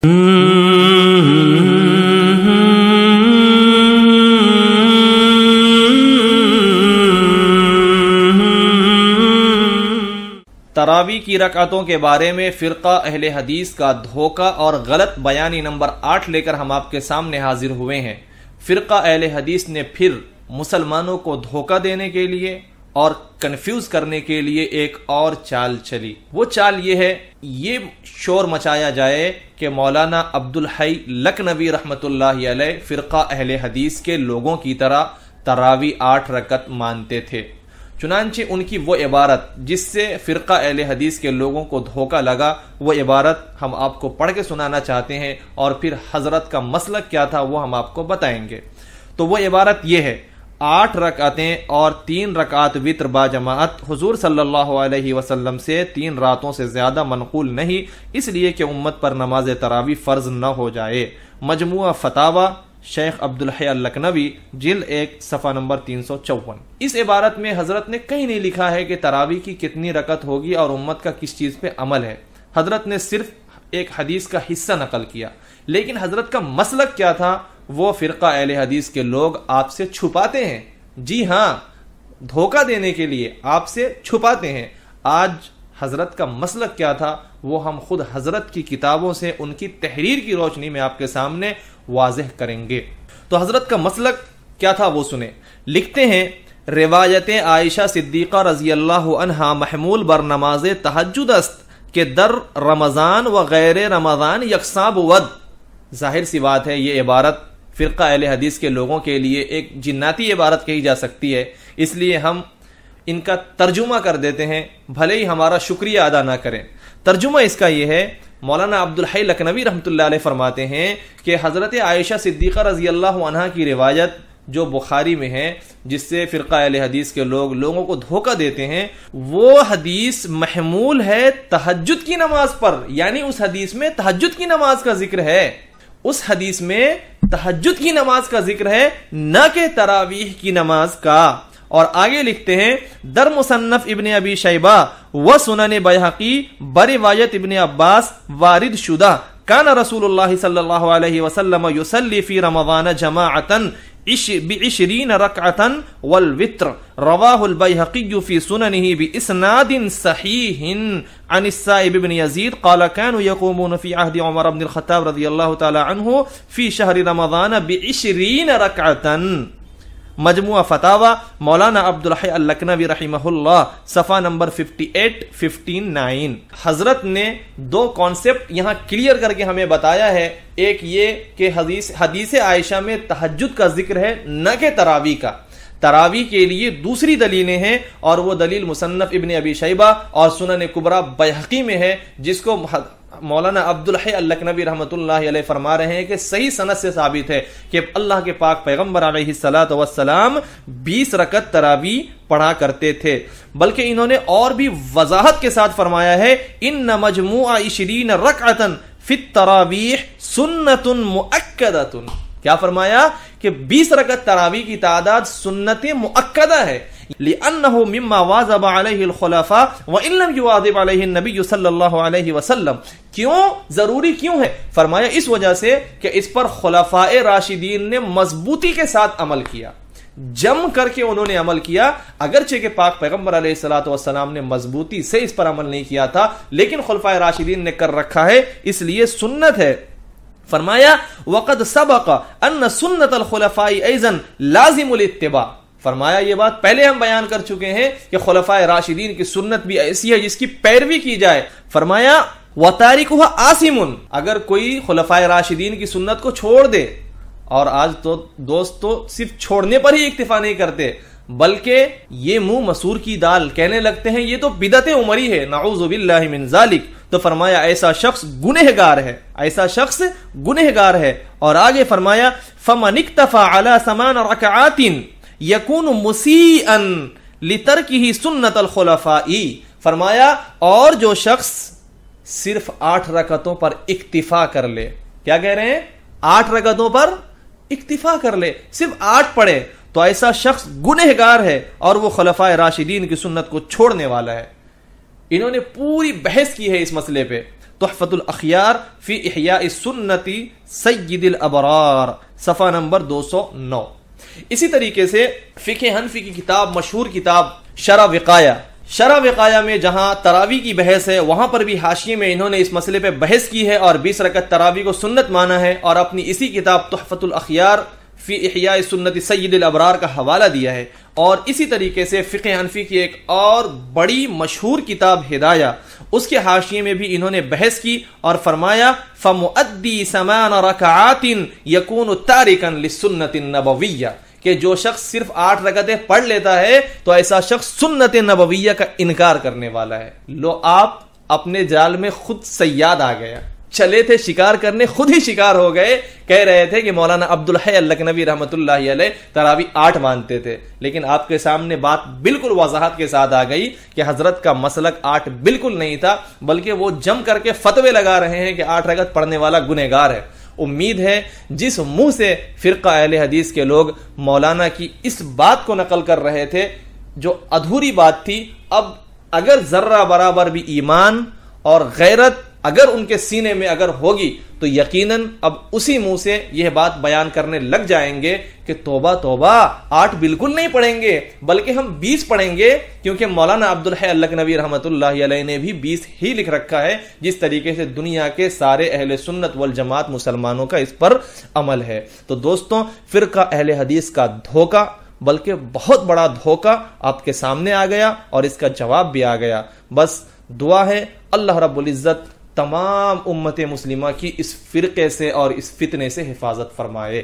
तरावी की रकअतों के बारे में फ़िरका अहल हदीस का धोखा और गलत बयानी नंबर आठ लेकर हम आपके सामने हाजिर हुए हैं फ़िरका अहल हदीस ने फिर मुसलमानों को धोखा देने के लिए और कंफ्यूज करने के लिए एक और चाल चली वो चाल ये है ये शोर मचाया जाए कि मौलाना अब्दुल हई लखनवी रहमतुल्लाह फ़िरका अहल हदीस के लोगों की तरह तरावी आठ रकत मानते थे चुनानचे उनकी वो इबारत जिससे फ़िरका अहल हदीस के लोगों को धोखा लगा वो इबारत हम आपको पढ़ के सुनाना चाहते हैं और फिर हज़रत का मसलक क्या था वो हम आपको बताएंगे तो वो इबारत ये है आठ रकातें और तीन रकात वितर बाजमात हजूर सल्लल्लाहु अलैहि वसल्लम से तीन रातों से ज़्यादा मनकूल नहीं इसलिए कि उम्मत पर नमाज तरावी फ़र्ज न हो जाए मजमु फतावा शेख अब्दुल्हल लखनवी जिल एक सफ़ा नंबर तीन सौ चौवन इस इबारत में हज़रत ने कहीं नहीं लिखा है कि तरावी की कितनी रकत होगी और उम्मत का किस चीज़ पे अमल है हज़रत ने सिर्फ एक हदीस का हिस्सा नकल किया लेकिन हज़रत का मसलक क्या था वो फ़िरका अहल हदीस के लोग आपसे छुपाते हैं जी हाँ धोखा देने के लिए आपसे छुपाते हैं आज हज़रत का मसलक क्या था वो हम खुद हज़रत की किताबों से उनकी तहरीर की रोशनी में आपके सामने वाजह करेंगे तो हज़रत का मसलक क्या था वो सुने लिखते हैं रिवायत आयशा सिद्दीक़ा रजी अल्लाह महमूल बर नमाज तहजदस्त के दर रमज़ान व गैर रमज़ान यकसाब वद जाहिर सी बात है ये इबारत फ़िरका अहले हदीस के लोगों के लिए एक जिन्नाती इबारत कही जा सकती है इसलिए हम इनका तर्जुमा कर देते हैं भले ही हमारा शुक्रिया अदा ना करें तर्जुमा इसका यह है मौलाना अब्दुल हई लखनवी रहमत फरमाते हैं कि हज़रत आयशा सिद्दीक़ा रजी अल्लाह की रिवायत जो बुखारी में है जिससे फ़िरका अहले हदीस के लोग लोगों को धोखा देते हैं वो हदीस महमूल है तहजद की नमाज पर यानी उस हदीस में तहजद की नमाज का जिक्र है उस हदीस में तहजद की नमाज का जिक्र है न के तरावीह की नमाज का और आगे लिखते हैं दर मुसन्फ इबन अबी शैबा व सुनन बहकी बरवायत इबन अब्बास वारिद शुदा कान रसूल सल्लल्लाहु अलैहि वसल्लम युसल्ली फी بعشرين ركعة والوتر رواه البيهقي في سننه بإسناد صحيح عن السائب بن يزيد قال كانوا يقومون في عهد عمر بن الخطاب رضي الله تعالى عنه في شهر رمضان بعشرين ركعة मजमु फतावा मौलाना अब्दुल अल्लकनवी रही सफ़ा नंबर 58, नाइन हजरत ने दो कॉन्सेप्ट यहाँ क्लियर करके हमें बताया है एक ये कि हदीस हदीस आयशा में तहजद का जिक्र है न के तरावी का तरावी के लिए दूसरी दलीलें हैं और वो दलील मुसन्फ़ इबन अबी शैबा और सुनन कुबरा बहकी में है जिसको मौलाना अब्दुल अल्लकनबी रहमत फरमा रहे हैं कि सही सनत से साबित है कि अल्लाह के पाक पैगम्बर सलाम बीस रकत तरावी पढ़ा करते थे बल्कि इन्होंने और भी वजाहत के साथ फरमाया है इन न मजमू इशरीन रकअन फित तरावी सुन्नतुन मुअक्कदतुन क्या फरमाया कि बीस रकत तरावी की तादाद सुन्नत मुक्कदा है लिअन्नहु मिम्मा वाजब अलैहि अलखुलाफा व इन लम युवादिब अलैहि नबी सल्लल्लाहु अलैहि वसल्लम क्यों जरूरी क्यों है फरमाया इस वजह से कि इस पर खुलफाए राशिदीन ने मजबूती के साथ अमल किया जम करके उन्होंने अमल किया अगरचे के पाक पैगंबर अलैहिस्सलाम ने मजबूती से इस पर अमल नहीं किया था लेकिन खुलफा राशिदीन ने कर रखा है इसलिए सुन्नत है फरमाया वक़द सबक अन सुन्नत खलफाई ऐजन लाजिम इतबा फरमाया ये बात पहले हम बयान कर चुके हैं कि खलफा राशिदीन की सुन्नत भी ऐसी है जिसकी पैरवी की जाए फरमाया व तारिक हुआ आसिमुन अगर कोई खलफा राशिदीन की सुन्नत को छोड़ दे और आज तो दोस्तों तो सिर्फ छोड़ने पर ही इक्तफा नहीं करते बल्कि ये मुंह मसूर की दाल कहने लगते हैं ये तो बिदत उमरी है नाउजुबिल्लाजालिक तो फरमाया ऐसा शख्स गुनहगार है ऐसा शख्स गुनहगार है और आगे फरमाया फमनिक तफा अला समान रकातिन यकून मुसीअन लितर की ही सुन्नत अलखलाफाई फरमाया और जो शख्स सिर्फ आठ रकतों पर इक्तिफा कर ले क्या कह रहे हैं आठ रकतों पर इक्तिफा कर ले सिर्फ आठ पढ़े तो ऐसा शख्स गुनहगार है और वो खलफा राशिदीन की सुन्नत को छोड़ने वाला है इन्होंने पूरी बहस की है इस मसले पे तोहफतुल अखियार फी इहिया सुन्नति सैदिल अबरार सफ़ा नंबर 209 इसी तरीके से फ़िके हनफी की किताब मशहूर किताब शरा विकाया शरा विकाया में जहां तरावी की बहस है वहां पर भी हाशिए में इन्होंने इस मसले पर बहस की है और बीस रकत तरावी को सुन्नत माना है और अपनी इसी किताब तहफतुल अखियार फ़ी अहिया सुन्नत सैद अबरार का हवाला दिया है और इसी तरीके से फ़िक अनफी की एक और बड़ी मशहूर किताब हिदाया उसके हाशिए में भी इन्होंने बहस की और फरमाया फमुअदी समान रकातिन यकून तारिकन सुन्नत नबविया कि जो शख्स सिर्फ आठ रगतें पढ़ लेता है तो ऐसा शख्स सुन्नत नबविया का इनकार करने वाला है लो आप अपने जाल में खुद सयाद आ गया चले थे शिकार करने खुद ही शिकार हो गए कह रहे थे कि मौलाना अब्दुल है लखनवी रहमत तरावी आठ मानते थे लेकिन आपके सामने बात बिल्कुल वजाहत के साथ आ गई कि हजरत का मसलक आठ बिल्कुल नहीं था बल्कि वो जम करके फतवे लगा रहे हैं कि आठ रगत पढ़ने वाला गुनहगार है उम्मीद है जिस मुंह से फिरका अहल हदीस के लोग मौलाना की इस बात को नकल कर रहे थे जो अधूरी बात थी अब अगर जर्रा बराबर भी ईमान और गैरत अगर उनके सीने में अगर होगी तो यकीनन अब उसी मुंह से यह बात बयान करने लग जाएंगे कि तोबा तोबा आठ बिल्कुल नहीं पढ़ेंगे बल्कि हम बीस पढ़ेंगे क्योंकि मौलाना अब्दुल अल्लाह नबी रहमत ने भी बीस ही लिख रखा है जिस तरीके से दुनिया के सारे अहल सुन्नत वल जमात मुसलमानों का इस पर अमल है तो दोस्तों फिर का अहल हदीस का धोखा बल्कि बहुत बड़ा धोखा आपके सामने आ गया और इसका जवाब भी आ गया बस दुआ है अल्लाह रब्बुल इज़्ज़त तमाम उम्मत मुस्लिमा की इस फिरके से और इस फितने से हिफाजत फरमाए